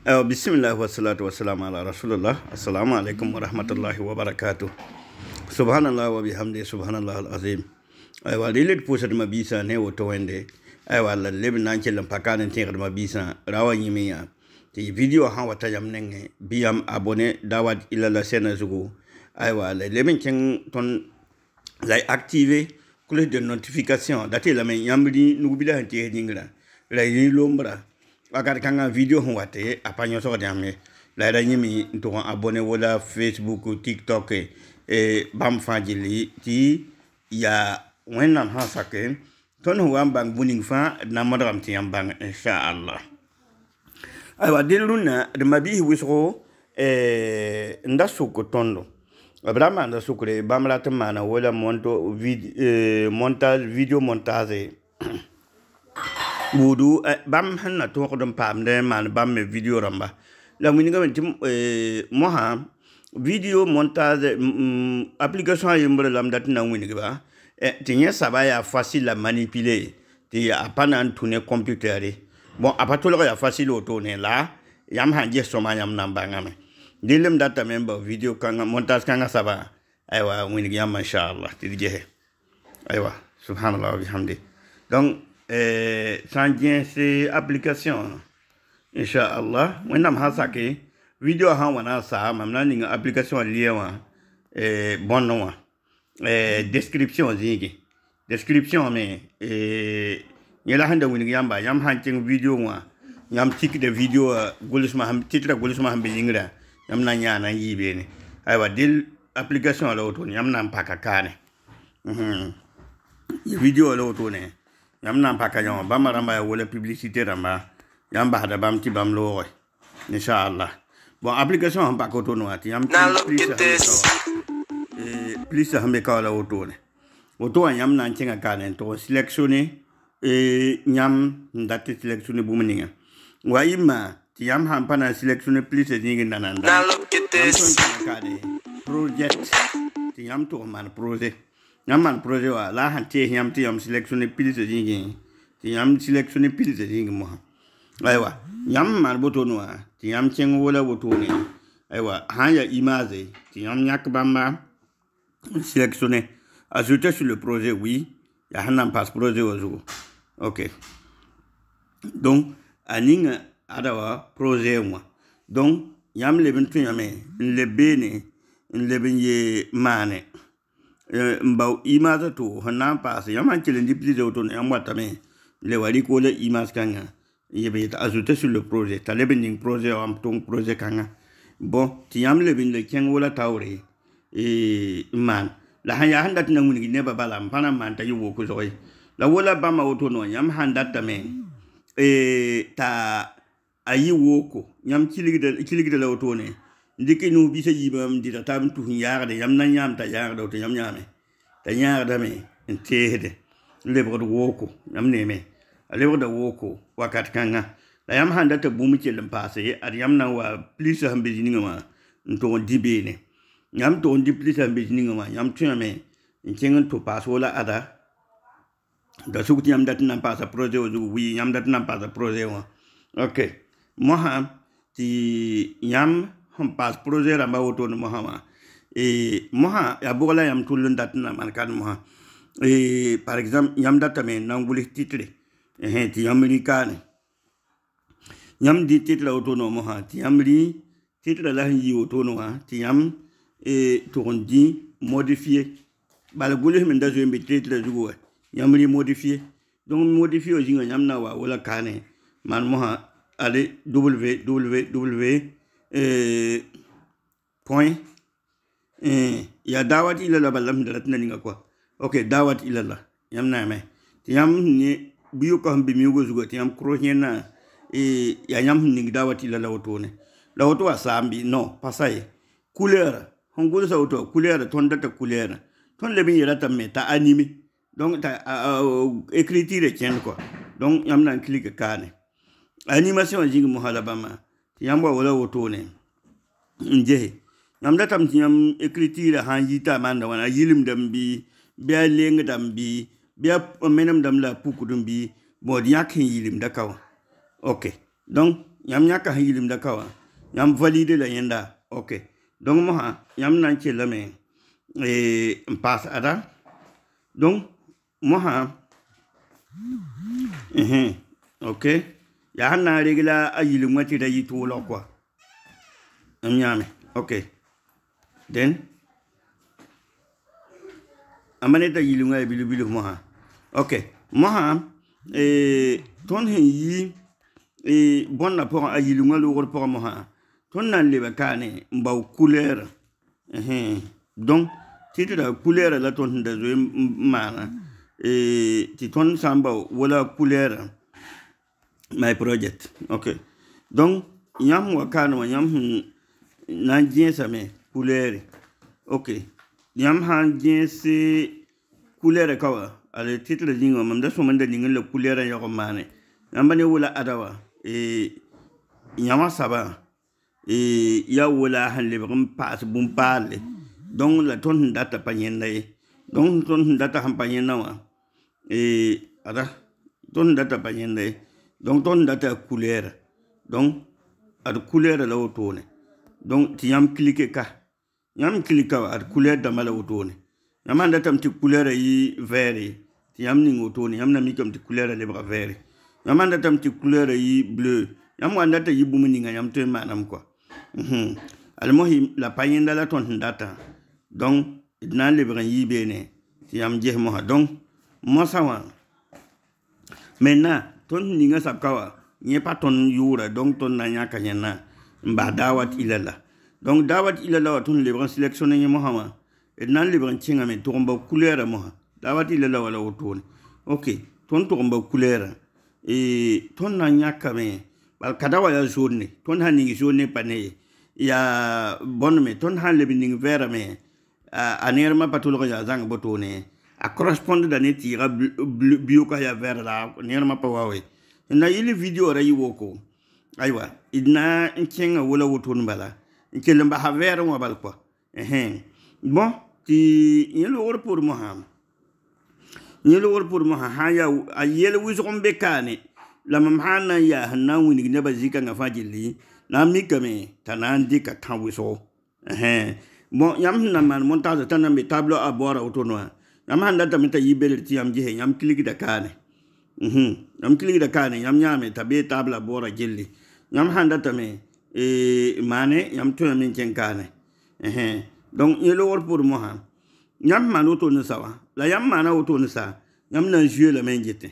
bisimillahi wasalatu wasalamu ala rasulillah assalamu aleykum wa rahmatullahi wa barakatuh subhanallah wa bihamdi subhanallah al azim aywa lilit pusatma bisa ne wo towende aywa la leb nancellem pakane tegatma bisa rawa yimiya ti video ha wata yam nenge biyam abone dawat ila la sena zugu aywa la lemin ken ton lay activer cloche de notification date la men yambri nugubila hante dingra la yi lombra wakati kanga video vous abonner sur Facebook, la nyimi abonné wala facebook tiktok e bam ti ya vous ton buning fa na madram ti sur insha allah aywa diluna de vous e nda tondo vous vid, e, montage vidéo montage budu eh, bam hanna to ko dum pamde man bam me video ramba la mun ngam tim eh, mo video montage mm, mm, application yimbre lam dat na mun ba eh, ti nya saba ya facile la manipuler ti ya apana tune computer bon apatolo ya facile auto ne la yam ha je soma yam namba ngame dilim data member video kanga montage kanga saba aywa mun ngam inshallah ya, ti je aywa subhanallah wa bihamdi donc sanjin se application insha Allah wẽnnaam sã sake video sã wa na ha saa mam na ning application lia bon bõnd description zingi description mais yẽla sẽn da wilg yãmba yãmb yam n de video wã yãmb tikda video gʋlsma titra gʋlsma sẽn be yĩngrã yãmb na n yãa na n application la wotone yam na n ne kaane video la ne yãmb na n paka yõ bãmba rãmba ba ya wola publicité rãmba yãmb basda bam tɩ bãmb loogẽ inchallah bon application ham pa e, woto nuã e, tɩ yam plisa sẽn be ka wala wotone woto wã yãmb na n kẽngã kaane n tog n sélectionne yãmb n dat tɩ sélectionne bũmb wa yɩmã tɩ pa na n sélectionne plisa ning nananda da nan da kaane kane tɩ yãmb tog n maan projet yãmb projet wa la a sãn tees yãmb tɩ yãmb selectionne pilsã zĩigẽ Yam yãmb selectionne pilsã zĩig mosã aywa yam man maan wotone ti yam yãmb kẽng wola wotone aywa sãn yaa image tɩ yãmb yãk bãmba n ajouter sur le projet oui ya e. hanan pas projet wa ok donc a Ning ada wa projet donc yam le bintu tũ le bene le beene mane mbau imas to sẽn na n paase yãmb sãn kell n ne yãmb watame le wa rɩk wola imas kãngã yeb yet azuta sur le projet t'a leb projet wam tʋng projet kãngã bõn tɩ yãmb leb n le kẽng wola taoore n maan la sãn yaa sẽn dat n na wilgi bala n pa na n maan t'a yɩ woko zʋg ye la wola bãmba woto noa yãmb t'a a yɩ woko yãmb kilgda la wotone ndike nu bisa yibam ta tam tu de yam na nyaam ta do to yam nyaame ta da me ntehde lebro woko yam me lebro da woko wakat kanga la yam handa ta bumi kelim passe ar yam na wa please ham be jininga ma nto dibe ne yam to ndi please ham be jini ma yam tu yame nkengen to passe wala ada da suku yam dat nan passa projet ozu wi yam dat na passa projet wa okay moha ti yam Hmm, pas projet ramba woto no moha wa e moha ya bola yam tulun datna man kan moha e par exemple yam datame nanguli titre eh ti americane yam di titre woto no moha ti amri titre la yi woto no wa ti yam e di modifier bala gulu min da zo mbi titre zugo yam ri modifier donc modifier o jinga yam na wa wala kane man moha ale www E, point e, ya dawat ilala ba lamda ratna ninga kwa ok dawat ilala yam na yame ti yam ni biyo ka hambi miyugo zugo ti yam kuro hiena e, ya yam ni dawat ilala watu wane la watu wa sambi no pasaye kulera hongkudu sa watu wa kulera ton data kulera ton lebin yelata me ta anime donc ta écriture tiene quoi donc yam na klik kane animation jing muhala bama ti yãmb wa wala wotone n gese yãmb da tame tɩ yãmb ekritira sãn yita maanda wãna a yilemdame bɩ bɩ a lengdame bɩ bɩ a menemdame la a pukdem bɩ bõ d yãk sẽn yilemda ka wã ok donc yãmb yãka sẽn yilemda ka wã yãmb valide la yẽnda ok donc mosã yãmb na n kellame n e, paas ada donc mosã ok ya han na regla ayil ngati da yi tulo kwa am nyame ok, then amane ta yil ngai e bilu bilu mo ok, okay mo ha e ton hen yi e bonna pour ayil ngal wor pour mo ha ton nan le bakane mbaw couleur eh donc titre la couleur la ton da zo e mana e ti ton samba wala couleur my project ok donc ñam wa kano ñam na jinsa me couleur ok ñam han jinsi couleur kawa ale titre dingo mam da so man da dingo le couleur ya ko mane adawa e ñama saba e ya wula han le bum pass bum parle donc la ton data panyenda e donc ton data han panyenda wa e ada ton data panyenda e donc date data couleur donc ad couleur la wotone donc ti yam cliquer ka yam cliquer ad couleur da mala wotone yam anda tam ti couleur yi vert ti yam ni wotone yam na mi kam ti couleur le bra vert yam anda tam ti couleur yi bleu yam wanda ta yi bumu ni yam to manam quoi mhm al muhim la payenda la ton data donc idna le bra yi bene ti yam jeh mo moi donc mo maintenant ton ninga sabkawa nye pa ton yura dong ton na nanya na mba dawat ilala dong dawat ilala wa ton libran seleksyon nye mohama et nan libran chinga me tomba kulera moha dawat ilala wa la wotone ok ton tomba kulera e ton na nanya kame bal kadawa ya zone. ton zone pa pane ya bon me ton han lebning vera me anerma patulgo ya zang botone a correspondre dans les tirs bio ka ya ver la ni ma pa wawe na ile video ra yi woko aiwa idna nkenga wala wotun bala nkelen ba ha ver wa bal ko eh bon ti yelo wor pour mo ham yelo wor pour mo ha ya a yelo wisom be kane la mam hana ya hanna wini ne ba zika nga fajili na mi kame tanan ka ka wiso eh bon yam na man montage tanan mi tableau abora wotun wa yam handa ta mita yibel ti yam jehe yam kilig da kane mhm yam kilig da kane yam nyame ta tabla bora jelli yam handa ta me e mane yam to min ken kane eh donc yelo wor pour moha ha yam man auto ne sawa la yam man auto ne sa yam nan jeu la men jete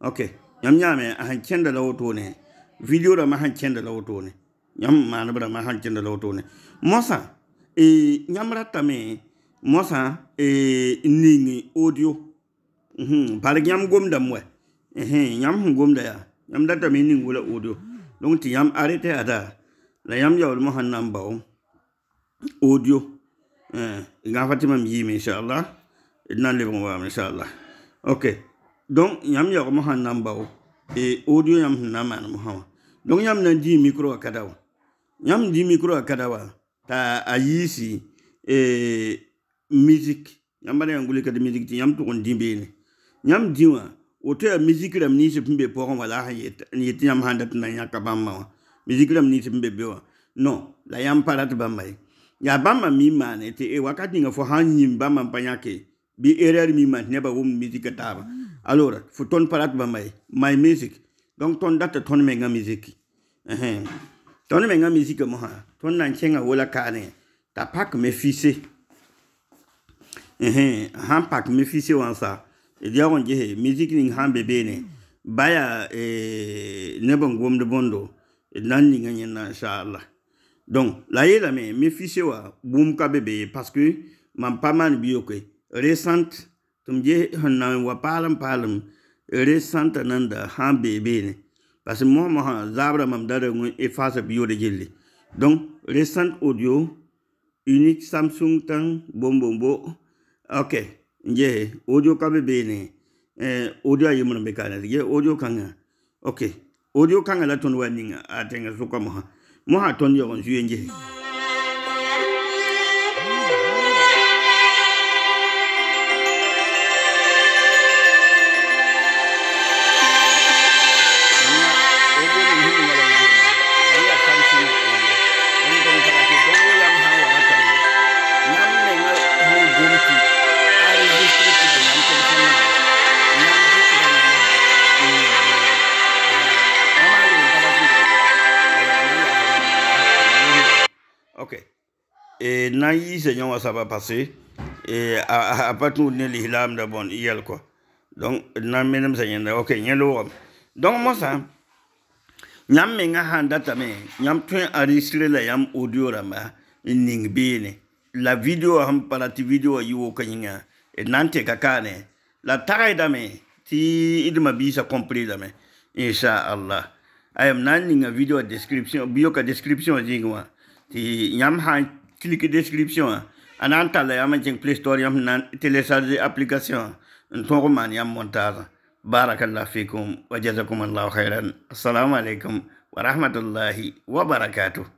ok yam nyame a han la auto ne video ra ma han la auto ne yam man bra ma han la auto ne mosa e yam ratame mosa Eh, ningi audio par mhm. yãmb gomdame wɛ yãmb sẽn gomda yaa yãmb datame ning wala audio donc tɩ yãmb arete ada la yãmb yaoolmo sãn na audio y gãafa tɩ mam yiime inchallah d na n lebg n waam donc yãmb yaoogmo sãn na n audio yãmb na n maanem donc yãmb na n micro wã kada wã micro wã t'a a yiisi eh, music yamba ne ngule kat music ti yam to kon dimbe ne yam diwa oto ya music ram ni se pimbe po kon wala haye ni ti yam handa tna ya ka bamma music ram ni se pimbe bewa no la yam parat bamma ya bamma mi mane te e wakati nga fo hanyim bamma panyake bi erreur mi man ne ba wum music taba alors fo ton parat bamma my music donc ton date ton me nga music ton me nga music mo ha ton nan chenga ta pak me fisse ehe han pak mi fisi e dia won jehe music ning han bebe ne baya e nebon gomde bondo e nan ni ngani na insha Allah donc la yela me mi fisi wa bum ka bebe parce que man paman biyo ko recent tum je hanna wa palam palam recent nanda da han bebe ne parce que zabra mam dare ngun e fasa biyo de jilli donc recent audio unique samsung tan bombombo Okay, ye ojo kabe be ne eh ojo ayi be ka ne ye ojo kanga. Okay, ojo kanga la ton wa ninga atenga suka moha. Moha ton yo ngi. Mm et va passer ce qui va passer et à a patu tourner bon yel quoi donc nan menem ok donc mo sa nyam me nga handa Je nyam twen arisle la yam audio ma ning la video ham para ti video yu wo kakane la tarai dame ti idma sa compris dame insha allah i nan ninga video description bio ka description jingwa ti cliquez description anan tala yama ceng play store yam nan l'application application ton roman yam montage barakallahu fikum wa jazakum allahu khairan assalamu alaikum wa rahmatullahi wa barakatuh